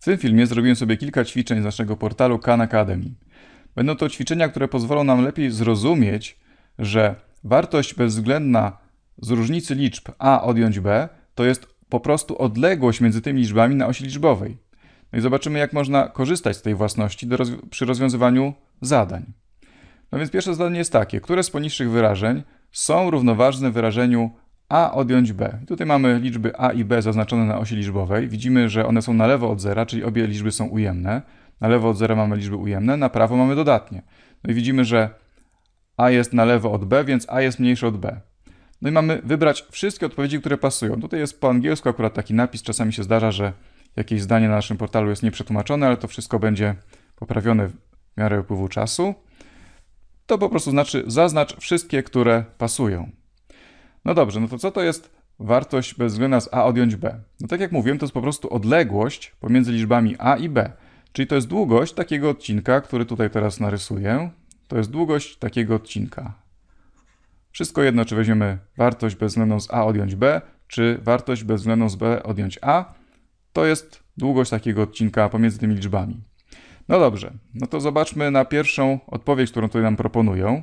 W tym filmie zrobiłem sobie kilka ćwiczeń z naszego portalu Khan Academy. Będą to ćwiczenia, które pozwolą nam lepiej zrozumieć, że wartość bezwzględna z różnicy liczb A odjąć B to jest po prostu odległość między tymi liczbami na osi liczbowej. No i zobaczymy, jak można korzystać z tej własności rozwi przy rozwiązywaniu zadań. No więc pierwsze zadanie jest takie, które z poniższych wyrażeń są równoważne wyrażeniu a odjąć b. Tutaj mamy liczby a i b zaznaczone na osi liczbowej. Widzimy, że one są na lewo od zera, czyli obie liczby są ujemne. Na lewo od zera mamy liczby ujemne, na prawo mamy dodatnie. No i widzimy, że a jest na lewo od b, więc a jest mniejsze od b. No i mamy wybrać wszystkie odpowiedzi, które pasują. Tutaj jest po angielsku akurat taki napis. Czasami się zdarza, że jakieś zdanie na naszym portalu jest nieprzetłumaczone, ale to wszystko będzie poprawione w miarę upływu czasu. To po prostu znaczy zaznacz wszystkie, które pasują. No dobrze, no to co to jest wartość bezwzględna z a odjąć b? No tak jak mówiłem, to jest po prostu odległość pomiędzy liczbami a i b. Czyli to jest długość takiego odcinka, który tutaj teraz narysuję. To jest długość takiego odcinka. Wszystko jedno, czy weźmiemy wartość bezwzględną z a odjąć b, czy wartość bezwzględną z b odjąć a. To jest długość takiego odcinka pomiędzy tymi liczbami. No dobrze, no to zobaczmy na pierwszą odpowiedź, którą tutaj nam proponują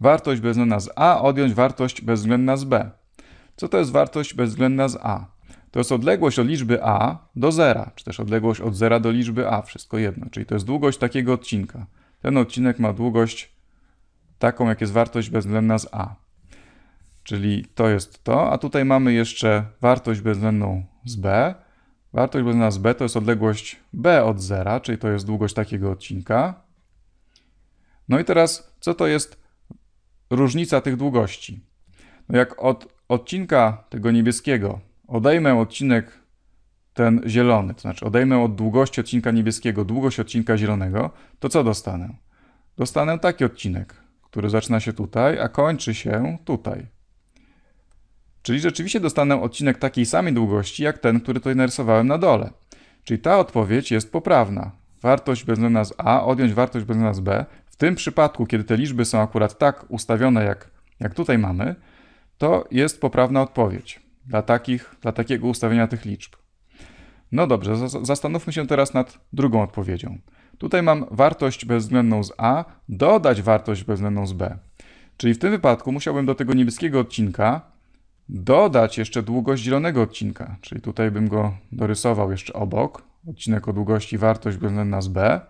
wartość bezwzględna z A odjąć wartość bezwzględna z B. Co to jest wartość bezwzględna z A? To jest odległość od liczby A do zera, czy też odległość od zera do liczby A, wszystko jedno. Czyli to jest długość takiego odcinka. Ten odcinek ma długość taką, jak jest wartość bezwzględna z A. Czyli to jest to, a tutaj mamy jeszcze wartość bezwzględną z B. Wartość bezwzględna z B to jest odległość B od zera, czyli to jest długość takiego odcinka. No i teraz, co to jest różnica tych długości. No jak od odcinka tego niebieskiego odejmę odcinek ten zielony, to znaczy odejmę od długości odcinka niebieskiego długość odcinka zielonego, to co dostanę? Dostanę taki odcinek, który zaczyna się tutaj, a kończy się tutaj. Czyli rzeczywiście dostanę odcinek takiej samej długości, jak ten, który tutaj narysowałem na dole. Czyli ta odpowiedź jest poprawna. Wartość bezwzględna z A odjąć wartość bezwzględna z B w tym przypadku, kiedy te liczby są akurat tak ustawione, jak, jak tutaj mamy, to jest poprawna odpowiedź dla, takich, dla takiego ustawienia tych liczb. No dobrze, zastanówmy się teraz nad drugą odpowiedzią. Tutaj mam wartość bezwzględną z A, dodać wartość bezwzględną z B. Czyli w tym wypadku musiałbym do tego niebieskiego odcinka dodać jeszcze długość zielonego odcinka. Czyli tutaj bym go dorysował jeszcze obok. Odcinek o długości wartość bezwzględna z B.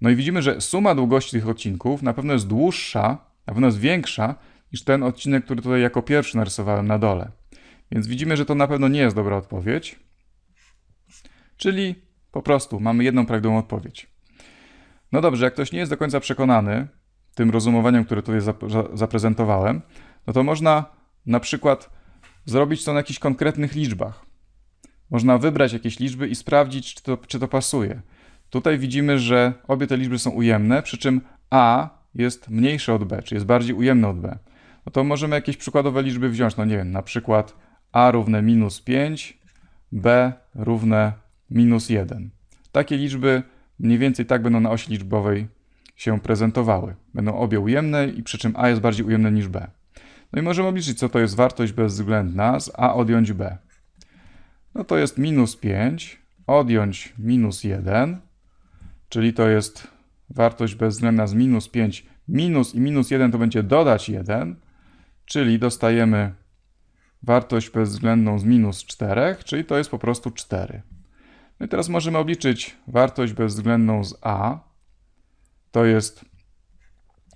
No i widzimy, że suma długości tych odcinków na pewno jest dłuższa, na pewno jest większa niż ten odcinek, który tutaj jako pierwszy narysowałem na dole. Więc widzimy, że to na pewno nie jest dobra odpowiedź. Czyli po prostu mamy jedną prawidłową odpowiedź. No dobrze, jak ktoś nie jest do końca przekonany tym rozumowaniem, które tutaj zaprezentowałem, no to można na przykład zrobić to na jakichś konkretnych liczbach. Można wybrać jakieś liczby i sprawdzić, czy to, czy to pasuje. Tutaj widzimy, że obie te liczby są ujemne, przy czym A jest mniejsze od B, czyli jest bardziej ujemne od B. No to możemy jakieś przykładowe liczby wziąć, no nie wiem, na przykład A równe minus 5, B równe minus 1. Takie liczby mniej więcej tak będą na osi liczbowej się prezentowały. Będą obie ujemne i przy czym A jest bardziej ujemne niż B. No i możemy obliczyć, co to jest wartość bezwzględna z A odjąć B. No to jest minus 5 odjąć minus 1 czyli to jest wartość bezwzględna z minus 5, minus i minus 1 to będzie dodać 1, czyli dostajemy wartość bezwzględną z minus 4, czyli to jest po prostu 4. No i teraz możemy obliczyć wartość bezwzględną z a, to jest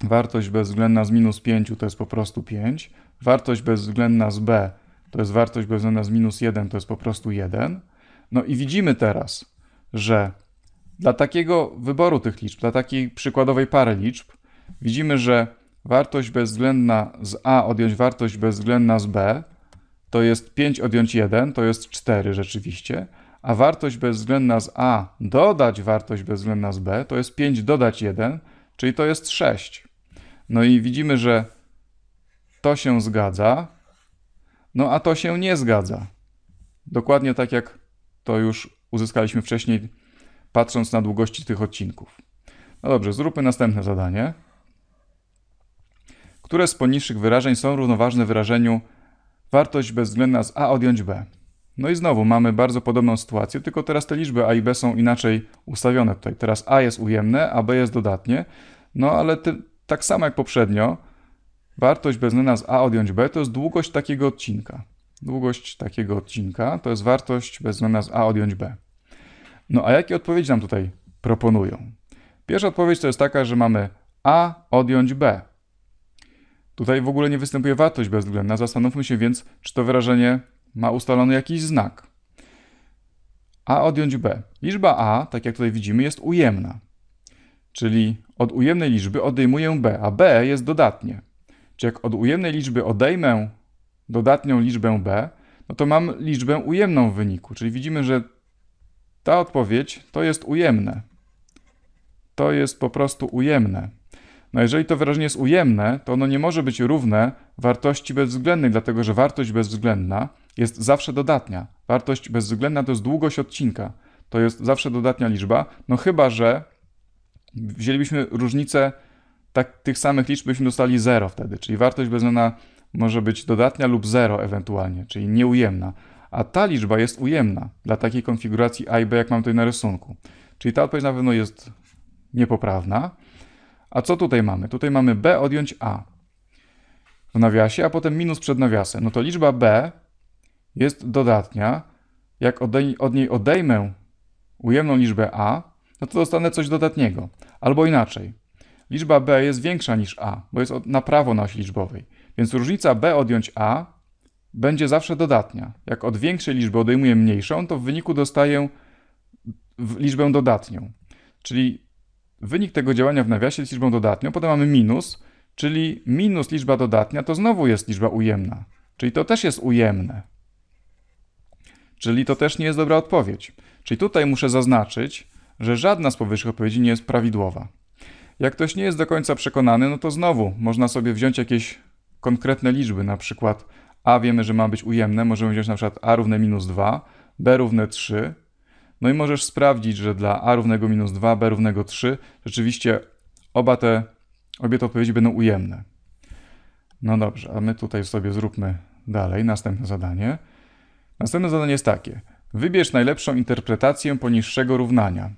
wartość bezwzględna z minus 5, to jest po prostu 5, wartość bezwzględna z b, to jest wartość bezwzględna z minus 1, to jest po prostu 1. No i widzimy teraz, że dla takiego wyboru tych liczb, dla takiej przykładowej pary liczb, widzimy, że wartość bezwzględna z A odjąć wartość bezwzględna z B to jest 5 odjąć 1, to jest 4 rzeczywiście, a wartość bezwzględna z A dodać wartość bezwzględna z B to jest 5 dodać 1, czyli to jest 6. No i widzimy, że to się zgadza, no a to się nie zgadza. Dokładnie tak jak to już uzyskaliśmy wcześniej patrząc na długości tych odcinków. No dobrze, zróbmy następne zadanie. Które z poniższych wyrażeń są równoważne wyrażeniu wartość bezwzględna z a odjąć b? No i znowu mamy bardzo podobną sytuację, tylko teraz te liczby a i b są inaczej ustawione tutaj. Teraz a jest ujemne, a b jest dodatnie. No ale ty, tak samo jak poprzednio, wartość bezwzględna z a odjąć b to jest długość takiego odcinka. Długość takiego odcinka to jest wartość bezwzględna z a odjąć b. No a jakie odpowiedzi nam tutaj proponują? Pierwsza odpowiedź to jest taka, że mamy A odjąć B. Tutaj w ogóle nie występuje wartość bezwzględna. Zastanówmy się więc, czy to wyrażenie ma ustalony jakiś znak. A odjąć B. Liczba A, tak jak tutaj widzimy, jest ujemna. Czyli od ujemnej liczby odejmuję B, a B jest dodatnie. Czy jak od ujemnej liczby odejmę dodatnią liczbę B, no to mam liczbę ujemną w wyniku. Czyli widzimy, że ta odpowiedź to jest ujemne. To jest po prostu ujemne. No jeżeli to wyrażenie jest ujemne, to ono nie może być równe wartości bezwzględnej, dlatego że wartość bezwzględna jest zawsze dodatnia. Wartość bezwzględna to jest długość odcinka. To jest zawsze dodatnia liczba, no chyba, że wzięlibyśmy różnicę tak, tych samych liczb, byśmy dostali 0 wtedy, czyli wartość bezwzględna może być dodatnia lub 0 ewentualnie, czyli nieujemna a ta liczba jest ujemna dla takiej konfiguracji A i B, jak mam tutaj na rysunku. Czyli ta odpowiedź na pewno jest niepoprawna. A co tutaj mamy? Tutaj mamy B odjąć A w nawiasie, a potem minus przed nawiasem. No to liczba B jest dodatnia. Jak odej od niej odejmę ujemną liczbę A, no to dostanę coś dodatniego. Albo inaczej. Liczba B jest większa niż A, bo jest na prawo na osi liczbowej. Więc różnica B odjąć A będzie zawsze dodatnia. Jak od większej liczby odejmuję mniejszą, to w wyniku dostaję liczbę dodatnią. Czyli wynik tego działania w nawiasie jest liczbą dodatnią, potem mamy minus, czyli minus liczba dodatnia to znowu jest liczba ujemna. Czyli to też jest ujemne. Czyli to też nie jest dobra odpowiedź. Czyli tutaj muszę zaznaczyć, że żadna z powyższych odpowiedzi nie jest prawidłowa. Jak ktoś nie jest do końca przekonany, no to znowu można sobie wziąć jakieś konkretne liczby, na przykład a wiemy, że ma być ujemne, możemy wziąć na przykład a równe minus 2, b równe 3, no i możesz sprawdzić, że dla a równego minus 2, b równego 3 rzeczywiście oba te, obie te odpowiedzi będą ujemne. No dobrze, a my tutaj sobie zróbmy dalej następne zadanie. Następne zadanie jest takie. Wybierz najlepszą interpretację poniższego równania.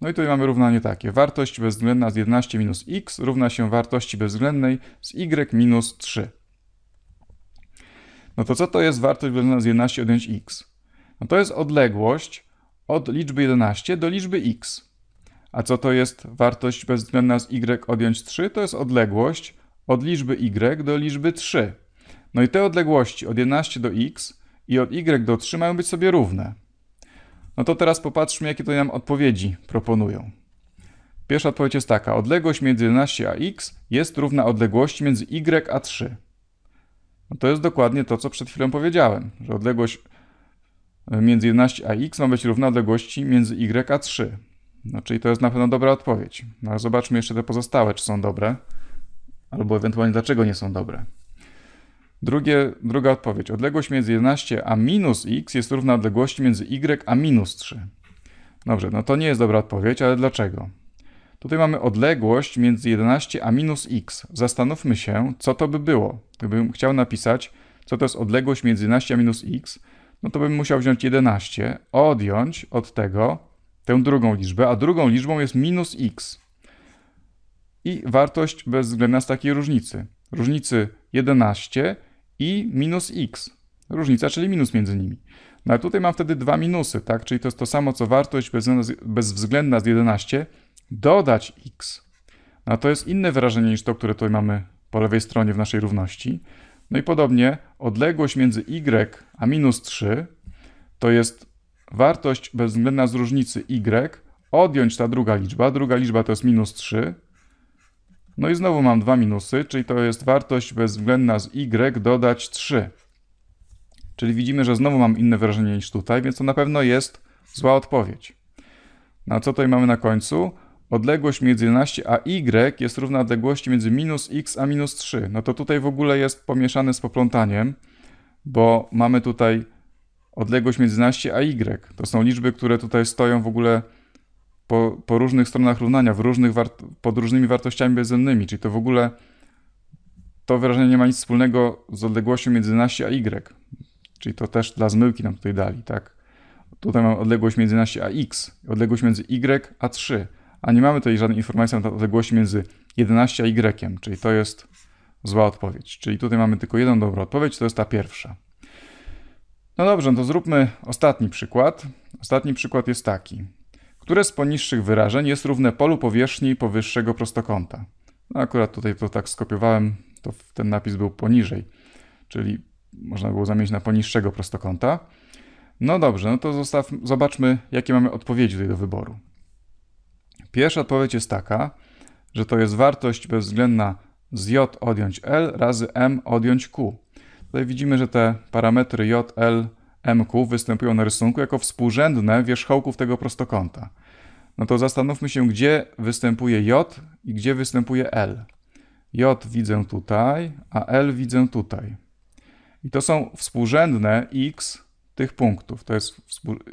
No i tutaj mamy równanie takie. Wartość bezwzględna z 11 minus x równa się wartości bezwzględnej z y minus 3. No to co to jest wartość względna z 11 odjąć x? No to jest odległość od liczby 11 do liczby x. A co to jest wartość bezwzględna z y odjąć 3? To jest odległość od liczby y do liczby 3. No i te odległości od 11 do x i od y do 3 mają być sobie równe. No to teraz popatrzmy, jakie to nam odpowiedzi proponują. Pierwsza odpowiedź jest taka. Odległość między 11 a x jest równa odległości między y a 3. No to jest dokładnie to, co przed chwilą powiedziałem, że odległość e, między 11 a x ma być równa odległości między y a 3. No, czyli to jest na pewno dobra odpowiedź. No, ale zobaczmy jeszcze te pozostałe, czy są dobre, albo ewentualnie dlaczego nie są dobre. Drugie, druga odpowiedź. Odległość między 11 a minus x jest równa odległości między y a minus 3. Dobrze, no to nie jest dobra odpowiedź, ale dlaczego? Tutaj mamy odległość między 11 a minus x. Zastanówmy się, co to by było. Gdybym chciał napisać, co to jest odległość między 11 a minus x, no to bym musiał wziąć 11, odjąć od tego tę drugą liczbę, a drugą liczbą jest minus x. I wartość bezwzględna z takiej różnicy. Różnicy 11 i minus x. Różnica, czyli minus między nimi. No a tutaj mam wtedy dwa minusy, tak? Czyli to jest to samo, co wartość bezwzględna z 11, dodać x. No to jest inne wyrażenie niż to, które tutaj mamy po lewej stronie w naszej równości. No i podobnie odległość między y a minus 3 to jest wartość bezwzględna z różnicy y odjąć ta druga liczba. Druga liczba to jest minus 3. No i znowu mam dwa minusy, czyli to jest wartość bezwzględna z y dodać 3. Czyli widzimy, że znowu mam inne wyrażenie niż tutaj, więc to na pewno jest zła odpowiedź. No a co tutaj mamy na końcu? odległość między 11 a y jest równa odległości między minus x a minus 3. No to tutaj w ogóle jest pomieszane z poplątaniem, bo mamy tutaj odległość między 11 a y. To są liczby, które tutaj stoją w ogóle po, po różnych stronach równania, w różnych pod różnymi wartościami bezwzględnymi, czyli to w ogóle to wyrażenie nie ma nic wspólnego z odległością między 11 a y. Czyli to też dla zmyłki nam tutaj dali, tak? Tutaj mam odległość między 11 a x, odległość między y a 3 a nie mamy tutaj żadnej informacji na odległości między 11 a y, czyli to jest zła odpowiedź. Czyli tutaj mamy tylko jedną dobrą odpowiedź, to jest ta pierwsza. No dobrze, no to zróbmy ostatni przykład. Ostatni przykład jest taki. Które z poniższych wyrażeń jest równe polu powierzchni powyższego prostokąta? No akurat tutaj to tak skopiowałem, to ten napis był poniżej, czyli można było zamienić na poniższego prostokąta. No dobrze, no to zostaw, zobaczmy, jakie mamy odpowiedzi tutaj do wyboru. Pierwsza odpowiedź jest taka, że to jest wartość bezwzględna z j odjąć l razy m odjąć q. Tutaj widzimy, że te parametry j, l, m, q występują na rysunku jako współrzędne wierzchołków tego prostokąta. No to zastanówmy się, gdzie występuje j i gdzie występuje l. j widzę tutaj, a l widzę tutaj. I to są współrzędne x tych punktów. To jest,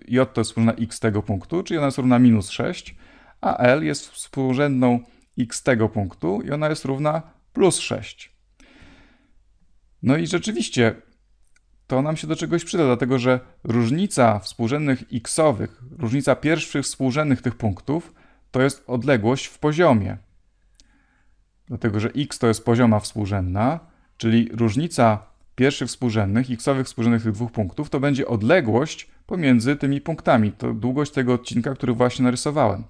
j to jest współrzędna x tego punktu, czyli ona jest równa minus 6, a L jest współrzędną x tego punktu i ona jest równa plus 6. No i rzeczywiście to nam się do czegoś przyda, dlatego że różnica współrzędnych xowych, różnica pierwszych współrzędnych tych punktów, to jest odległość w poziomie. Dlatego, że x to jest pozioma współrzędna, czyli różnica pierwszych współrzędnych, xowych współrzędnych tych dwóch punktów, to będzie odległość pomiędzy tymi punktami, to długość tego odcinka, który właśnie narysowałem.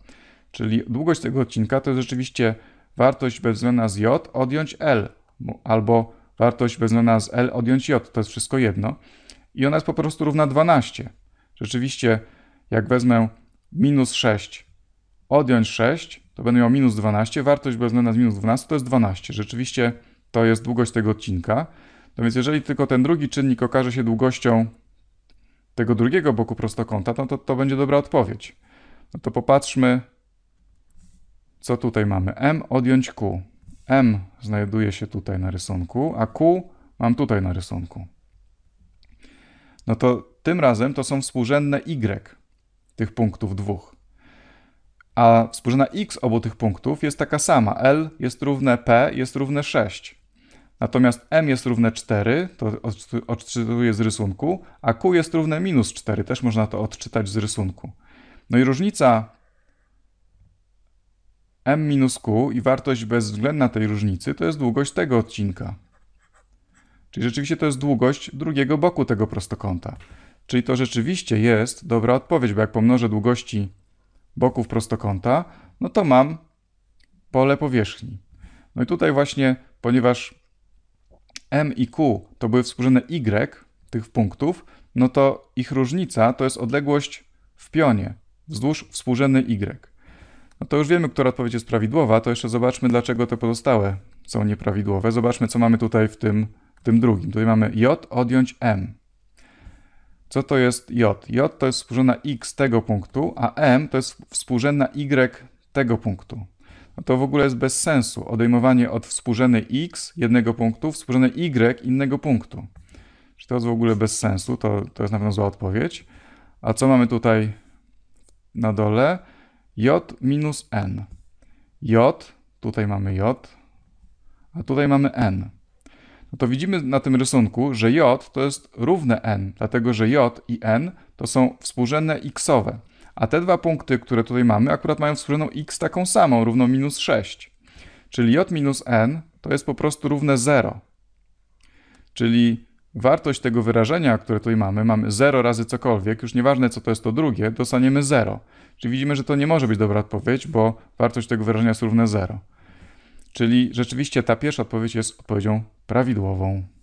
Czyli długość tego odcinka to jest rzeczywiście wartość bezwzględna z j odjąć l, albo wartość bezwzględna z l odjąć j, to jest wszystko jedno. I ona jest po prostu równa 12. Rzeczywiście, jak wezmę minus 6, odjąć 6, to będę miał minus 12, wartość bezwzględna z minus 12 to jest 12. Rzeczywiście to jest długość tego odcinka. No więc jeżeli tylko ten drugi czynnik okaże się długością tego drugiego boku prostokąta, no to to będzie dobra odpowiedź. No to popatrzmy co tutaj mamy? M odjąć Q. M znajduje się tutaj na rysunku, a Q mam tutaj na rysunku. No to tym razem to są współrzędne Y tych punktów dwóch. A współrzędna X obu tych punktów jest taka sama. L jest równe P, jest równe 6. Natomiast M jest równe 4, to odczytuję z rysunku, a Q jest równe minus 4, też można to odczytać z rysunku. No i różnica m minus q i wartość bezwzględna tej różnicy to jest długość tego odcinka. Czyli rzeczywiście to jest długość drugiego boku tego prostokąta. Czyli to rzeczywiście jest dobra odpowiedź, bo jak pomnożę długości boków prostokąta, no to mam pole powierzchni. No i tutaj właśnie, ponieważ m i q to były współrzędne y tych punktów, no to ich różnica to jest odległość w pionie wzdłuż współrzędnej y. No to już wiemy, która odpowiedź jest prawidłowa, to jeszcze zobaczmy, dlaczego te pozostałe są nieprawidłowe. Zobaczmy, co mamy tutaj w tym, w tym drugim. Tutaj mamy j odjąć m. Co to jest j? j to jest współrzędna x tego punktu, a m to jest współrzędna y tego punktu. No to w ogóle jest bez sensu odejmowanie od współrzędnej x jednego punktu, współrzędnej y innego punktu. Czy to jest w ogóle bez sensu, to, to jest na pewno zła odpowiedź. A co mamy tutaj na dole? j minus n. j, tutaj mamy j, a tutaj mamy n. No to widzimy na tym rysunku, że j to jest równe n, dlatego że j i n to są współrzędne xowe, a te dwa punkty, które tutaj mamy, akurat mają współrzędną x taką samą, równą minus 6. Czyli j minus n to jest po prostu równe 0. Czyli wartość tego wyrażenia, które tutaj mamy, mamy 0 razy cokolwiek, już nieważne co to jest to drugie, dostaniemy 0. Czyli widzimy, że to nie może być dobra odpowiedź, bo wartość tego wyrażenia jest równa 0. Czyli rzeczywiście ta pierwsza odpowiedź jest odpowiedzią prawidłową.